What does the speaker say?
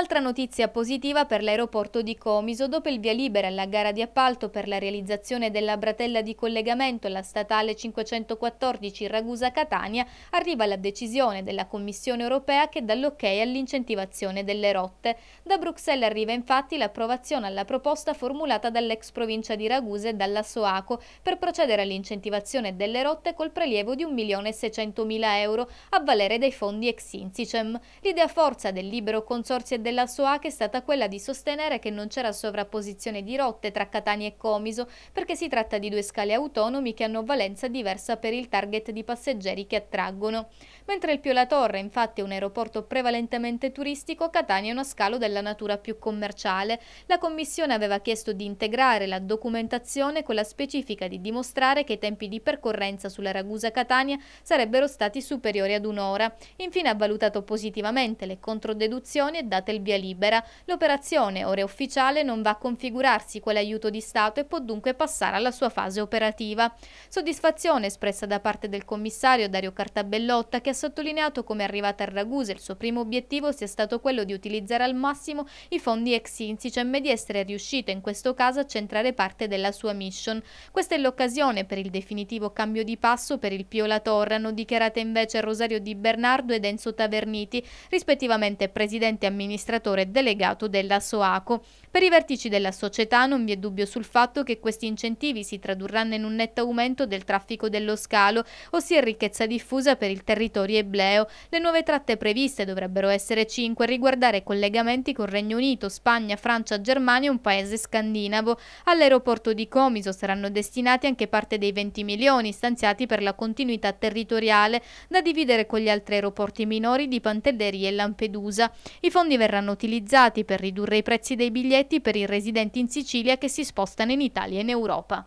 Un'altra notizia positiva per l'aeroporto di Comiso, dopo il via libera alla gara di appalto per la realizzazione della bratella di collegamento alla statale 514 Ragusa-Catania, arriva la decisione della Commissione europea che dà l'ok ok all'incentivazione delle rotte. Da Bruxelles arriva infatti l'approvazione alla proposta formulata dall'ex provincia di Ragusa e dalla Soaco per procedere all'incentivazione delle rotte col prelievo di 1.600.000 euro a valere dai fondi ex Incicem. L'idea forza del libero consorzio e del della SOAC è stata quella di sostenere che non c'era sovrapposizione di rotte tra Catania e Comiso perché si tratta di due scali autonomi che hanno valenza diversa per il target di passeggeri che attraggono. Mentre il Pio La Torre infatti è un aeroporto prevalentemente turistico, Catania è uno scalo della natura più commerciale. La Commissione aveva chiesto di integrare la documentazione con la specifica di dimostrare che i tempi di percorrenza sulla Ragusa-Catania sarebbero stati superiori ad un'ora. Infine ha valutato positivamente le controdeduzioni e date data il via libera, l'operazione, ora ufficiale, non va a configurarsi quale aiuto di Stato e può dunque passare alla sua fase operativa. Soddisfazione espressa da parte del commissario Dario Cartabellotta che ha sottolineato come arrivata a Ragusa il suo primo obiettivo sia stato quello di utilizzare al massimo i fondi ex Insicem cioè e di essere riuscita in questo caso a centrare parte della sua mission. Questa è l'occasione per il definitivo cambio di passo per il Pio La Torre, hanno dichiarato invece Rosario Di Bernardo e Enzo Taverniti, rispettivamente presidente e amministratore amministratore delegato della SOACO. Per i vertici della società non vi è dubbio sul fatto che questi incentivi si tradurranno in un netto aumento del traffico dello scalo, ossia ricchezza diffusa per il territorio ebleo. Le nuove tratte previste dovrebbero essere 5 e riguardare collegamenti con Regno Unito, Spagna, Francia, Germania e un paese scandinavo. All'aeroporto di Comiso saranno destinati anche parte dei 20 milioni stanziati per la continuità territoriale, da dividere con gli altri aeroporti minori di Pantelleria e Lampedusa. I fondi verranno verranno utilizzati per ridurre i prezzi dei biglietti per i residenti in Sicilia che si spostano in Italia e in Europa.